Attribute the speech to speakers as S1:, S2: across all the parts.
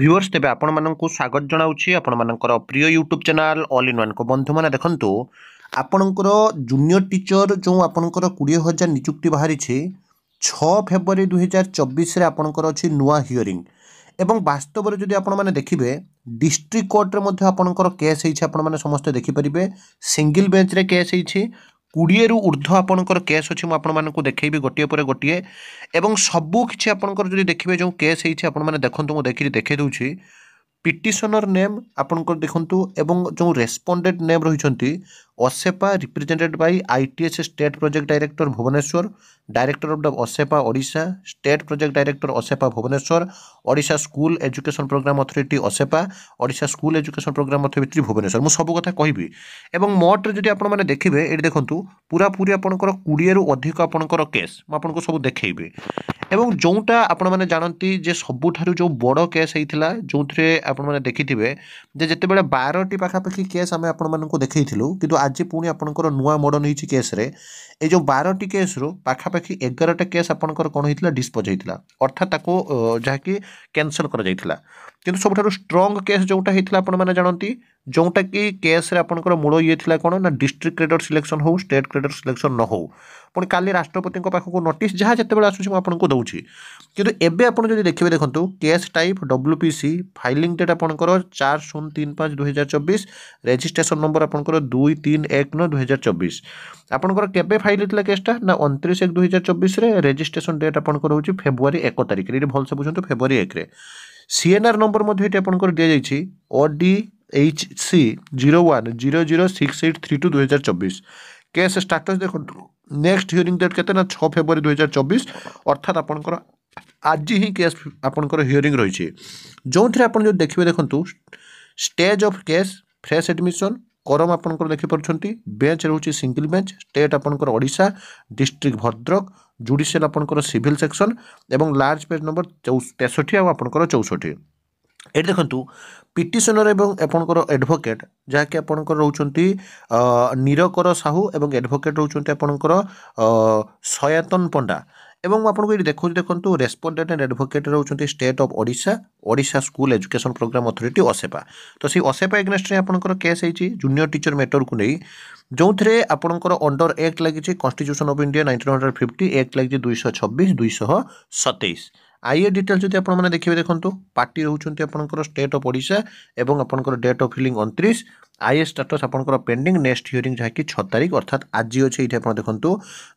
S1: Viewers তেবে আপনার স্বাগত জনাওছি আপনার প্রিয় YouTube channel all in one বন্ধু মানে দেখুন আপনার জুনিয়র টিচর যে আপনার কোড়ি হাজার নিযুক্তি বাহারিছে ছ ফেব্রুয়ারি দুই হাজার চবিশে আপনার অছি নূয়া হিয়রিং এবং বাস্তবরে যদি আপনার দেখবে ডিস্ট্রিক্ট কোর্টরে আপনার কেস হয়েছে আপনার সমস্ত দেখিপারে সিঙ্গল বেঞ্চরে কেস হয়েছে কোড়িয়েরু ঊর্ধ্ব আপনার কেস অছি আপনার দেখবি গোটিয়ে পরে গোটিয়ে এবং সবু কিছু আপনার যদি দেখবে যে কেস হয়েছে আপনার দেখুন মু দেখি দেখে দেছি পিটিশনর নেম আপনার দেখুন এবং যে রেসপন্ডেড নেম রয়েছে OSEPA represented by ITS State Project Director Bhubaneswar, Director of the OSEPA Odisha, State Project Director OSEPA Bhubaneswar, Odisha School Education Program Authority OSEPA, Odisha School Education Program Authority Bhubaneswar। ମୁଁ ସବୁ କଥା କହିବି ଏବଂ ମୋଟରେ ଯଦି ଆପଣମାନେ ଦେଖିବେ ଏଠି ଦେଖନ୍ତୁ ପୁରାପୁରି ଆପଣଙ୍କର କୋଡ଼ିଏରୁ ଅଧିକ ଆପଣଙ୍କର କେସ୍ ମୁଁ ଆପଣଙ୍କୁ ସବୁ ଦେଖେଇବି ଏବଂ ଯେଉଁଟା ଆପଣମାନେ ଜାଣନ୍ତି ଯେ ସବୁଠାରୁ ଯେଉଁ ବଡ଼ କେସ୍ ହେଇଥିଲା ଯେଉଁଥିରେ ଆପଣମାନେ ଦେଖିଥିବେ ଯେ ଯେତେବେଳେ ବାରଟି ପାଖାପାଖି କେସ୍ ଆମେ ଆପଣମାନଙ୍କୁ ଦେଖେଇଥିଲୁ କିନ୍ତୁ ଆଜି ପୁଣି ଆପଣଙ୍କର ନୂଆ ମୋଡ଼ ନେଇଛି କେସ୍ରେ ଏ ଯେଉଁ ବାରଟି କେସ୍ରୁ ପାଖାପାଖି ଏଗାରଟା କେସ୍ ଆପଣଙ୍କର କ'ଣ ହେଇଥିଲା ଡିସ୍ପୋଜ୍ ହେଇଥିଲା ଅର୍ଥାତ୍ ତାକୁ ଯାହାକି କ୍ୟାନସଲ୍ କରାଯାଇଥିଲା କିନ୍ତୁ ସବୁଠାରୁ ଷ୍ଟ୍ରଙ୍ଗ କେସ୍ ଯେଉଁଟା ହେଇଥିଲା ଆପଣମାନେ ଜାଣନ୍ତି ଯେଉଁଟାକି କେସ୍ରେ ଆପଣଙ୍କର ମୂଳ ଇଏ ଥିଲା କ'ଣ ନା ଡିଷ୍ଟ୍ରିକ୍ଟ କ୍ରେଡର୍ ସିଲେକ୍ସନ୍ ହେଉ ଷ୍ଟେଟ୍ କ୍ରେଡର୍ ସିଲେକ୍ସନ୍ ନ ହେଉ ପୁଣି କାଲି ରାଷ୍ଟ୍ରପତିଙ୍କ ପାଖକୁ ନୋଟିସ୍ ଯାହା ଯେତେବେଳେ ଆସୁଛି ମୁଁ ଆପଣଙ୍କୁ ଦେଉଛି କିନ୍ତୁ ଏବେ ଆପଣ ଯଦି ଦେଖିବେ ଦେଖନ୍ତୁ case type W P C filing date ଆପଣଙ୍କର ଚାର ଶୂନ ତିନି ପାଞ୍ଚ ଦୁଇହଜାର ଚବିଶ ରେଜିଷ୍ଟ୍ରେସନ୍ ନମ୍ବର ଆପଣଙ୍କର ଦୁଇ ତିନି ଏକ ନଅ ଦୁଇହଜାର ଚବିଶ ଆପଣଙ୍କର କେବେ ଫାଇଲ୍ ହେଇଥିଲା କେସ୍ଟା ନା ଅଣତିରିଶ ଏକ ଦୁଇହଜାର ଚବିଶରେ ରେଜିଷ୍ଟ୍ରେସନ୍ ଡେଟ୍ ଆପଣଙ୍କର ହେଉଛି ଫେବୃଆରୀ ଏକ ତାରିଖରେ ଏଠି ଭଲସେ ବୁଝନ୍ତୁ ଫେବୃଆରୀ ଏକରେ সিএনআর নম্বর মধ্যে এটি আপনার দিয়েছি OD H C zero one zero zero six eight three two দুই হাজার চব্বিশ কেস স্টাটস দেখুন নেক্সট হিয়রিং ডেট কেতে না ছ ফেব্রুয়ারি দুই হাজার চব্বিশ অর্থাৎ আপনার আজি হি কেস আপনার হিয়রিং রয়েছে ଯେଉଁଥିରେ ଆପଣ ଯଦି ଦେଖିବେ ଦେଖନ୍ତୁ stage of case fresh admission କରମ ଆପଣଙ୍କର ଦେଖିପାରୁଛନ୍ତି ବେଞ୍ଚ ରହୁଛି ସିଙ୍ଗିଲ୍ ବେଞ୍ଚ ଷ୍ଟେଟ୍ ଆପଣଙ୍କର ଓଡ଼ିଶା ଡିଷ୍ଟ୍ରିକ୍ଟ ଭଦ୍ରକ জুডিସିଆଲ আপনার সিভিল সেকশন এবং লার্জ পেজ নম্বর তেষট্টি আপনার চৌষঠি এটি দেখুন পিটিশনর এবং আপনার এডভোকেট যা কি আপনার রোচান নিরকর সাহু এবং এডভোকেট রোচান আপনার সয়াতন পণ্ডা এবং ମୁଁ ଆପଣଙ୍କୁ ଏଇଠି ଦେଖୁଛି ଦେଖନ୍ତୁ ରେସ୍ପଣ୍ଡେଣ୍ଟ ଆଡଭୋକେଟ୍ ରହୁଛନ୍ତି state of Odisha Odisha school education programme authority OSEPA ତ ସେଇ ଅସେପା ଏଗ୍ନେଷ୍ଟରେ ଆପଣଙ୍କର କେସ୍ ହେଇଛି ଜୁନିୟର ଟିଚର ମେଟରକୁ ନେଇ ଯେଉଁଥିରେ ଆପଣଙ୍କର ଅଣ୍ଡର ଆକ୍ଟ ଲାଗିଛି constitution of India nineteen hundred fifty act ଲାଗିଛି ଦୁଇଶହ ଛବିଶ ଦୁଇଶହ ସତେଇଶ আইএ ডিটেল যদি আপনার দেখবে দেখুন পার্টি রোচান আপনার স্টেট অফ ওড়শা এবং আপনার ডেট অফ হিলিং অনতিশ আইএ স্টাটস আপনার পেন্ডিং নেক্সট হিয়রিং যা কি ছ তারিখ অর্থাৎ আজ অছে এইটি আপনার দেখুন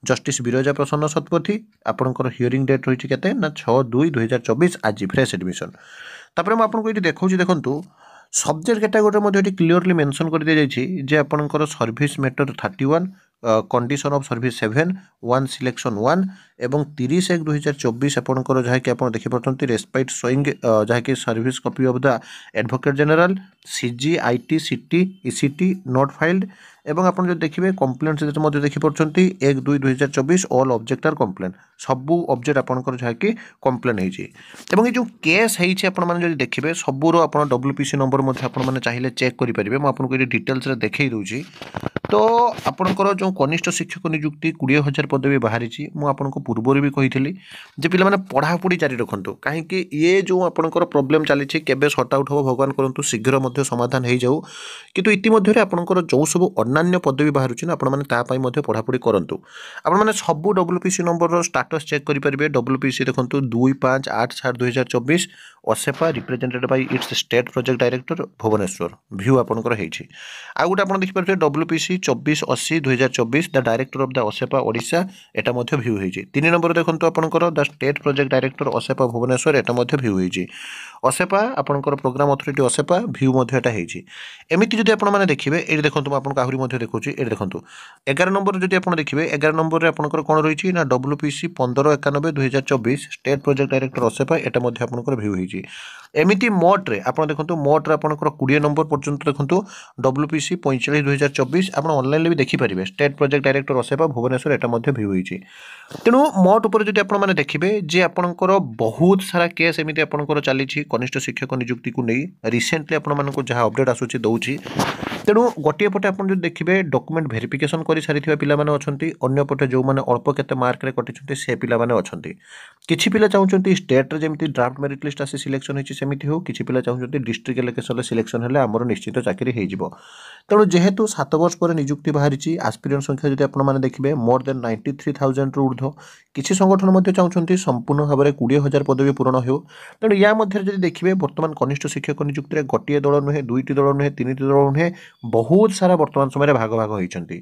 S1: জস্টিস বিরজা প্রসন্ন শতপথী আপনার হিয়রিং ডেট রয়েছে কেতে না ছ দুই দুই হাজার চবিশ আজ ফ্রেশ এডমিশন তাপরে মু আপনার এটি দেখাচ্ছি দেখুন সবজেক্ট ক্যাটাগোরি মধ্যে এটি ক্লিয়রলি মেনশন করে দিয়ে যাই যে আপনার service matter thirty one condition of service seven one selection one এবং তিরিশ এক দুই হাজার চব্বিশ আপনার যাকে আপনার দেখিপার রেসপাইট সোইং যাকে service copy of the advocate general সিজি আইটি সিটি ইসিটি নট ফাইল্ড এবং আপনার যদি দেখবে কমপ্লেন সেটা মধ্যে দেখিপার এক দুই দুই হাজার চব্বিশ অল অবজেক্টার কমপ্লেন সবু অবজেক্ট আপনার যাকে কমপ্লেন হয়েছে এবং এই যে কেস হয়েছে আপনার মানে যদি দেখবে সবুর আপনার ডব্লুপিসি নম্বর মধ্যে আপনার মানে চাইলে চেক করে পারবে মু আপনার ডিটেলসরে দেখাই দেছি তো ଆପଣଙ୍କର ଯେଉଁ କନିଷ୍ଠ ଶିକ୍ଷକ ନିଯୁକ୍ତି କୋଡ଼ିଏ ହଜାର ପଦବୀ ବାହାରିଛି ମୁଁ ଆପଣଙ୍କୁ ପୂର୍ବରୁ ବି କହିଥିଲି ଯେ ପିଲାମାନେ ପଢ଼ାପଢ଼ି ଜାରି ରଖନ୍ତୁ କାହିଁକି ଇଏ ଯେଉଁ ଆପଣଙ୍କର ପ୍ରୋବ୍ଲେମ୍ ଚାଲିଛି କେବେ ସର୍ଟ ଆଉଟ୍ ହେବ ଭଗବାନ କରନ୍ତୁ ଶୀଘ୍ର ମଧ୍ୟ ସମାଧାନ ହୋଇଯାଉ କିନ୍ତୁ ଇତିମଧ୍ୟରେ ଆପଣଙ୍କର ଯେଉଁ ସବୁ ଅନ୍ୟାନ୍ୟ ପଦବୀ ବାହାରୁଛି ନା ଆପଣମାନେ ତା ପାଇଁ ମଧ୍ୟ ପଢ଼ାପଢ଼ି କରନ୍ତୁ ଆପଣମାନେ ସବୁ ଡବ୍ଲ୍ୟୁପିସି ନମ୍ବରର ଷ୍ଟାଟସ୍ ଚେକ୍ କରିପାରିବେ ଡବ୍ଲ୍ୟୁପିସି ଦେଖନ୍ତୁ ଦୁଇ ପାଞ୍ଚ ଆଠ ସାତ ଦୁଇହଜାର ଚବିଶ OSEPA represented by its state project director Bhubaneswar view ଆପଣଙ୍କର ହେଇଛି ଆଉ ଗୋଟେ ଆପଣ ଦେଖିପାରୁଥିବେ ଡବ୍ଲ୍ୟୁ ପି ସି ଚବିଶ ଅଶୀ ଦୁଇହଜାର ଚବିଶ the director of the OSEPA Odisha ଏଟା ମଧ୍ୟ ଭ୍ୟୁ ହେଇଛି ତିନି ନମ୍ବର ଦେଖନ୍ତୁ ଆପଣଙ୍କର the state project director OSEPA Bhubaneswar ଏଟା ମଧ୍ୟ ଭ୍ୟୁ ହେଇଛି অসেপা আপনার প্রোগ্রাম অথরিটি অসেপা ভিউ মধ্যে এটা হয়েছে এমিটি যদি আপনার দেখবে এটি দেখুন আপনার আহরি মধ্যে দেখুছি এটি দেখুন এগার নম্বর যদি আপনার দেখবে এগার নম্বরের আপনার কোণ রয়েছে না ডব্লুপিসি পনেরো একানবে দুই হাজার চব্বিশ স্টেট প্রোজেক্ট ডাইরেক্টর অসেপা এটা মধ্যে আপনার ভিউ হয়েছে এমিটি মটরে আপনার দেখুন মটরে আপনার কোড়িয়ে নম্বর পর্যন্ত দেখুন ডব্লুপিসি পঁয়চাশ দুই হাজার চব্বিশ আপনার অনলাইনে বি দেখিপারে state project director OSEPA Bhubaneswar এটা মধ্যে ভিউ হয়েছে তেণু মট উপরে যদি আপনার দেখবে যে আপনার বহুত সারা কেস এমিটি আপনার চালিছে কনিষ্ঠ শিক্ষক ନିଯୁକ୍ତିକୁ ନେଇ ରିସେଣ୍ଟଲି ଆପଣମାନଙ୍କୁ ଯାହା ଅପଡ଼େଟ୍ ଆସୁଛି ଦେଉଛି ତେଣୁ ଗୋଟିଏ ପଟେ ଆପଣ ଯଦି ଦେଖିବେ ଡକୁମେଣ୍ଟ ଭେରିଫିକେସନ୍ କରିସାରିଥିବା ପିଲାମାନେ ଅଛନ୍ତି ଅନ୍ୟପଟେ ଯେଉଁମାନେ ଅଳ୍ପ କେତେ ମାର୍କରେ କଟିଛନ୍ତି ସେ ପିଲାମାନେ ଅଛନ୍ତି କିଛି ପିଲା ଚାହୁଁଛନ୍ତି ଷ୍ଟେଟ୍ରେ ଯେମିତି ଡ୍ରାଫ୍ଟ ମେରିଟ୍ ଲିଷ୍ଟ ଆସି ସିଲେକ୍ସନ୍ ହୋଇଛି ସେମିତି ହେଉ କିଛି ପିଲା ଚାହୁଁଛନ୍ତି ଡିଷ୍ଟ୍ରିକ୍ଟ ଇଲେକ୍ସନ୍ରେ ସିଲେକ୍ସନ୍ ହେଲେ ଆମର ନିଶ୍ଚିତ ଚାକିରି ହୋଇଯିବ ତେଣୁ ଯେହେତୁ ସାତ ବର୍ଷ ପରେ ନିଯୁକ୍ତି ବାହାରିଛି ଆସ୍ପିରିଏଣ୍ଟ ସଂଖ୍ୟା ଯଦି ଆପଣମାନେ ଦେଖିବେ ମୋର୍ ଦେନ୍ ନାଇଣ୍ଟି ଥ୍ରୀ ଥାଉଜେଣ୍ଡରୁ ଉର୍ଦ୍ଧ୍ୱ କିଛି ସଂଗଠନ ମଧ୍ୟ ଚାହୁଁଛନ୍ତି ସମ୍ପୂର୍ଣ୍ଣ ଭାବରେ କୋଡ଼ିଏ ହଜାର ପଦବୀ ପୂରଣ ହେଉ ତେଣୁ ୟା ମଧ୍ୟରେ ଯଦି ଦେଖିବେ ବର୍ତ୍ତମାନ କନିଷ୍ଠ ଶିକ୍ଷକ ନିଯୁକ୍ତିରେ ଗୋଟିଏ ଦଳ ନୁହେଁ ଦୁଇଟି ଦଳ ନୁହେଁ ତିନିଟି ଦଳ ନୁହେଁ ବହୁତ ସାରା ବର୍ତ୍ତମାନ ସମୟରେ ଭାଗ ଭାଗ ହୋଇଛନ୍ତି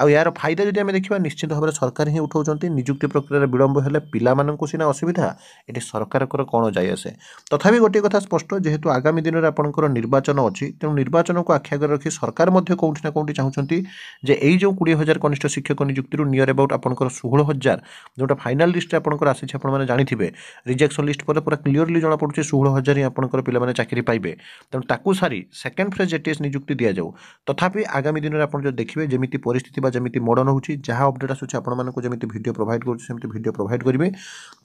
S1: ଆଉ ଏହାର ଫାଇଦା ଯଦି ଆମେ ଦେଖିବା ନିଶ୍ଚିତ ଭାବରେ ସରକାର ହିଁ ଉଠାଉଛନ୍ତି ନିଯୁକ୍ତି ପ୍ରକ୍ରିୟାରେ ବିଳମ୍ବ ହେଲେ ପିଲାମାନଙ୍କୁ ସିନା ଅସୁବିଧା ଏଠି ସରକାରଙ୍କର କ'ଣ ଯାଇ ଆସେ ତଥାପି ଗୋଟିଏ କଥା ସ୍ପଷ୍ଟ ଯେହେତୁ ଆଗାମୀ ଦିନରେ ଆପଣଙ୍କର ନିର୍ବାଚନ ଅଛି ତେଣୁ ନିର୍ବାଚନକୁ ଆଖି ଆଗରେ ରଖି ସରକାର ସରକାର ମଧ୍ୟ କେଉଁଠି ନା କେଉଁଠି ଚାହୁଁଛନ୍ତି ଯେ ଏଇ ଯେଉଁ କୋଡ଼ିଏ ହଜାର କନିଷ୍ଠ ଶିକ୍ଷକ ନିଯୁକ୍ତିରୁ ନିୟର ଏବାଉଟ୍ ଆପଣଙ୍କର ଷୋହଳ ହଜାର ଯେଉଁଟା ଫାଇନାଲ୍ ଲିଷ୍ଟରେ ଆପଣଙ୍କର ଆସିଛି ଆପଣମାନେ ଜାଣିଥିବେ ରିଜେକ୍ସନ୍ ଲିଷ୍ଟ ପରେ ପୁରା କ୍ଲିଅରଲି ଜଣାପଡ଼ୁଛି ଷୋହଳ ହଜାର ହିଁ ଆପଣଙ୍କର ପିଲାମାନେ ଚାକିରି ପାଇବେ ତେଣୁ ତାକୁ ସାରି ସେକେଣ୍ଡ ଫ୍ରେଜ୍ ଏଟିଏସ୍ ନିଯୁକ୍ତି ଦିଆଯାଉ ତଥାପି ଆଗାମୀ ଦିନରେ ଆପଣ ଯଦି ଦେଖିବେ ଯେମିତି ପରିସ୍ଥିତି ବା ଯେମିତି ମଡ଼ର୍ନ ହେଉଛି ଯାହା ଅପଡ଼େଟ୍ ଆସୁଛି ଆପଣମାନଙ୍କୁ ଯେମିତି ଭିଡ଼ିଓ ପ୍ରୋଭାଇଡ଼ କରୁଛି ସେମିତି ଭିଡ଼ିଓ ପ୍ରୋଭାଇଡ଼ କରିବେ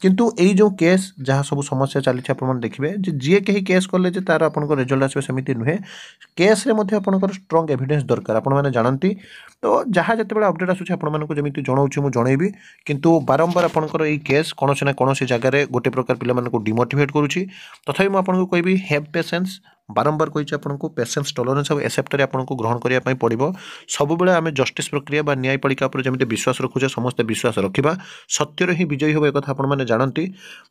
S1: କିନ୍ତୁ ଏଇ ଯେଉଁ କେସ୍ ଯାହା ସବୁ ସମସ୍ୟା ଚାଲିଛି ଆପଣମାନେ ଦେଖିବେ ଯେ ଯିଏ କେହି କେସ୍ କଲେ ଯେ ତା'ର ଆପଣଙ୍କ ରେଜଲ୍ଟ ଆସିବ ସେମିତି ନୁହେଁ କେସ୍ରେ ମଧ୍ୟ ଆପଣଙ୍କର ଷ୍ଟ୍ରଙ୍ଗ ଏଭିଡେନ୍ସ ଦରକାର ଆପଣମାନେ ଜାଣନ୍ତି ତ ଯାହା ଯେତେବେଳେ ଅପଡ଼େଟ୍ ଆସୁଛି ଆପଣମାନଙ୍କୁ ଯେମିତି ଜଣାଉଛି ମୁଁ ଜଣେଇବି କିନ୍ତୁ ବାରମ୍ବାର ଆପଣଙ୍କର ଏଇ କେସ୍ କୌଣସି ନା କୌଣସି ଜାଗାରେ ଗୋଟେ ପ୍ରକାର ପିଲାମାନଙ୍କୁ ଡିମୋଟିଭେଟ୍ କରୁଛି ତଥାପି ମୁଁ ଆପଣଙ୍କୁ କହିବି ହେଭ୍ ପେସେନ୍ସ বারম্বার କହିଛି ଆପଣଙ୍କୁ ପେସେନ୍ସ ଟଲରାନ୍ସ ଆଉ ଏସେପ୍ଟରେ ଆପଣଙ୍କୁ ଗ୍ରହଣ କରିବା ପାଇଁ ପଡ଼ିବ ସବୁବେଳେ ଆମେ ଜଷ୍ଟିସ୍ ପ୍ରକ୍ରିୟା ବା ନ୍ୟାୟପାଳିକା ଉପରେ ଯେମିତି ବିଶ୍ୱାସ ରଖୁଛେ ସମସ୍ତେ ବିଶ୍ୱାସ ରଖିବା ସତ୍ୟରେ ହିଁ ବିଜୟୀ ହେବ ଏକଥା ଆପଣମାନେ ଜାଣନ୍ତି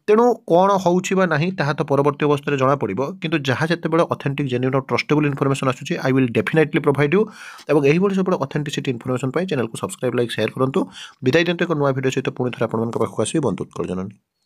S1: ତେଣୁ କ'ଣ ହେଉଛି ବା ନାହିଁ ତାହା ତ ପରବର୍ତ୍ତୀ ଅବସ୍ଥାରେ ଜଣାପଡ଼ିବ କିନ୍ତୁ ଯାହା ଯେତେବେଳେ ଅଥେଣ୍ଟିକ୍ ଜେନ୍ୟୁନ୍ ଆଉ ଟ୍ରଷ୍ଟେବୁଲ୍ ଇନଫର୍ମେସନ୍ ଆସୁଛି I will definitely provide you ଏବଂ ଏହିଭଳି ସବୁବେଳେ ଅଥେଣ୍ଟିସିଟି ଇନଫର୍ମେସନ୍ ପାଇଁ ଚ୍ୟାନେଲ୍କୁ ସବସ୍କ୍ରାଇବ୍ ଲାଇକ୍ ସେୟାର କରନ୍ତୁ ବିଦାୟ ଦିଅନ୍ତୁ ଏକ ନୂଆ ଭିଡ଼ିଓ ସହିତ ପୁଣି ଥରେ ଆପଣମାନଙ୍କ ପାଖକୁ ଆସିବି ବନ୍ଧୁ ଜନନୀ